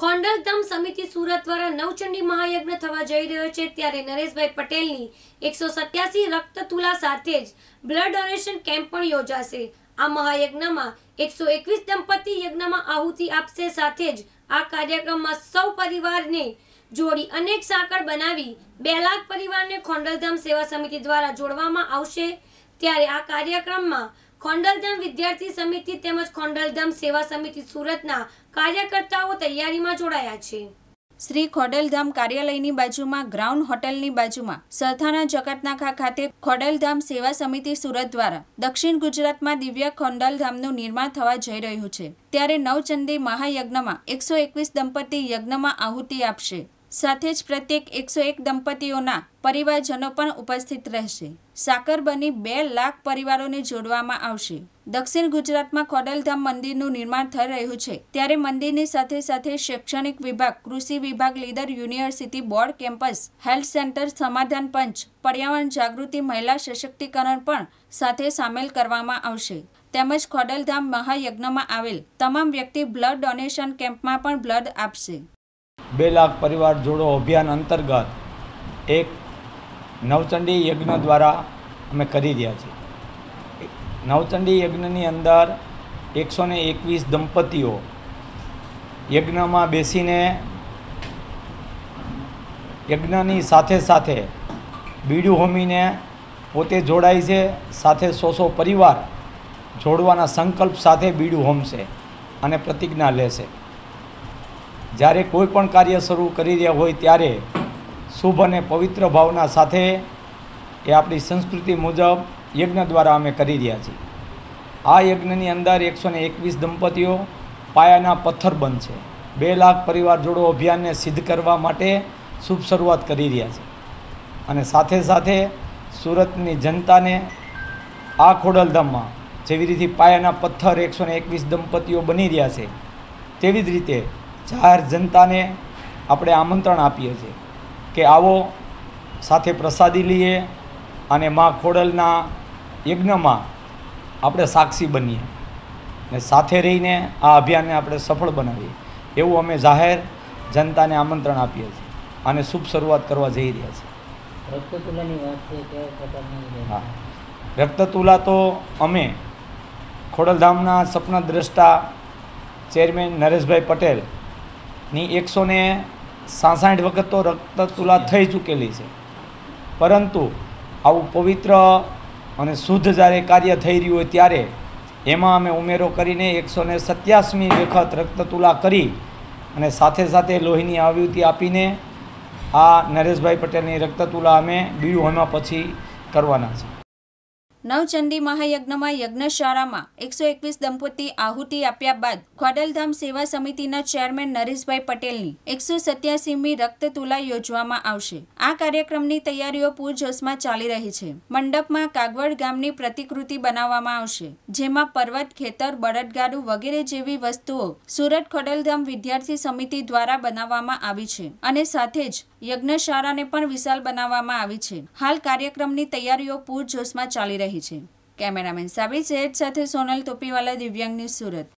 ખોંડલધામ સમિતિ સુરત દ્વારા નવચંડી મહાયજ્ઞ થવા જઈ રહ્યો છે ત્યારે નરેશભાઈ પટેલની એકસો સત્યાસી રક્તતુલા સાથે જ બ્લડ ડોનેશન કેમ્પ પણ યોજાશે આ મહાયજ્ઞમાં એકસો એકવીસ દંપતી યજ્ઞમાં આહુતિ આપશે સાથે જ આ કાર્યક્રમમાં સૌ પરિવારને જોડી અનેક સાંકળ બનાવી બે લાખ પરિવારને ખોંડલધામ સેવા સમિતિ દ્વારા જોડવામાં આવશે ત્યારે આ કાર્યક્રમમાં ખોંડલધામ વિદ્યાર્થી સમિતિ તેમજ ખોંડલધામ સેવા સમિતિ સુરતના કાર્યકર્તાઓ તૈયારીમાં જોડાયા છે શ્રી ખોડલધામ કાર્યાલયની બાજુમાં ગ્રાઉન્ડ હોટલની બાજુમાં સરથાના જકાતનાખા ખાતે ખોડલધામ સેવા સમિતિ સુરત દ્વારા દક્ષિણ ગુજરાતમાં દિવ્ય ખોંડલધામનું નિર્માણ થવા જઈ રહ્યું છે ત્યારે નવચંદી મહાયજ્ઞમાં એકસો એકવીસ દંપતી યજ્ઞમાં આહુતિ આપશે સાથે જ પ્રત્યેક એકસો એક દંપતીઓના પરિવારજનો પણ ઉપસ્થિત રહેશે સાકરબની બે લાખ પરિવારોને જોડવામાં આવશે દક્ષિણ ગુજરાતમાં ખોડલધામ મંદિરનું નિર્માણ થઈ રહ્યું છે ત્યારે મંદિરની સાથે સાથે શૈક્ષણિક વિભાગ કૃષિ વિભાગ leader university board campus health centre સમાધાન પંચ પર્યાવરણ જાગૃતિ મહિલા સશક્તિકરણ પણ સાથે સામેલ કરવામાં આવશે તેમજ ખોડલધામ મહાયજ્ઞમાં આવેલ તમામ વ્યક્તિ બ્લડ ડોનેશન કેમ્પમાં પણ બ્લડ આપશે બે લાખ પરિવાર જોડો અભિયાન અંતર્ગત એક નવચંડી યજ્ઞ દ્વારા અમે કરી રહ્યા છીએ નવચંડી યજ્ઞની અંદર એકસો ને એકવીસ દંપતીઓ યજ્ઞમાં બેસીને યજ્ઞની સાથે સાથે બીડું હોમીને પોતે જોડાય છે સાથે સો સો પરિવાર જોડવાના સંકલ્પ સાથે બીડું હોમશે અને પ્રતિજ્ઞા લેશે જ્યારે કોઈ પણ કાર્ય શરૂ કરી રહ્યા હોય ત્યારે શુભ અને પવિત્ર ભાવના સાથે એ આપણી સંસ્કૃતિ મુજબ યજ્ઞ દ્વારા અમે કરી રહ્યા છીએ આ યજ્ઞની અંદર એકસો ને એકવીસ દંપતીઓ પાયાના પથ્થર બંધ છે બે લાખ પરિવાર જોડો અભિયાનને સિદ્ધ કરવા માટે શુભ શરૂઆત કરી રહ્યા છે અને સાથે સાથે સુરતની જનતાને આ ખોડલધામમાં જેવી રીતે પાયાના પથ્થર એકસો એકવીસ દંપતીઓ બની રહ્યા છે તેવી જ રીતે જાહેર જનતાને આપણે આમંત્રણ આપીએ છીએ કે આવો સાથે પ્રસાદી લઈએ અને મા ખોડલના યજ્ઞમાં આપણે સાક્ષી બનીએ ને સાથે રહીને આ અભિયાનને આપણે સફળ બનાવીએ એવું અમે જાહેર જનતાને આમંત્રણ આપીએ છીએ અને શુભ શરૂઆત કરવા જઈ રહ્યા છીએ હા રક્તતુલા તો અમે ખોડલધામના સપના દ્રષ્ટા ચેરમેન નરેશભાઈ પટેલ ની એકસો ને સાસાઠ વખત તો રક્ત તુલા થઈ ચૂકેલી છે પરંતુ આવું પવિત્ર અને શુદ્ધ જ્યારે કાર્ય થઈ રહ્યું હોય ત્યારે એમાં અમે ઉમેરો કરીને એકસો ને સત્યાસમી વખત રક્તતુલા કરી અને સાથે સાથે લોહીની આવૃત્તિ આપીને આ નરેશભાઈ પટેલની રક્તતુલા અમે બીડું હોમાં પછી કરવાના છે નવચંડી મહાયજ્ઞમાં યજ્ઞશાળામાં એકસો એકવીસ દંપતિ આહુતિ આપ્યા બાદ ખોડલધામ સેવા સમિતિના ચેરમેન નરેશભાઈ પટેલની એકસો સત્યાસીમી રક્તતુલા યોજવામાં આવશે આ કાર્યક્રમની તૈયારીઓ પૂરજોશમાં ચાલી રહી છે મંડપમાં કાગવડ ગામની પ્રતિકૃતિ બનાવવામાં આવશે જેમાં પર્વત ખેતર બળદગાડું વગેરે જેવી વસ્તુઓ સુરત ખોડલધામ વિદ્યાર્થી સમિતિ દ્વારા બનાવવામાં આવી છે અને સાથે જ યજ્ઞશાળાને પણ વિશાલ બનાવવામાં આવી છે હાલ કાર્યક્રમની તૈયારીઓ પૂરજોશમાં ચાલી રહી રહી છે કેમેરામેન સાબરી શેઠ સાથે સોનલ તોપીવાલા દિવ્યાંગ ન્યૂઝ સુરત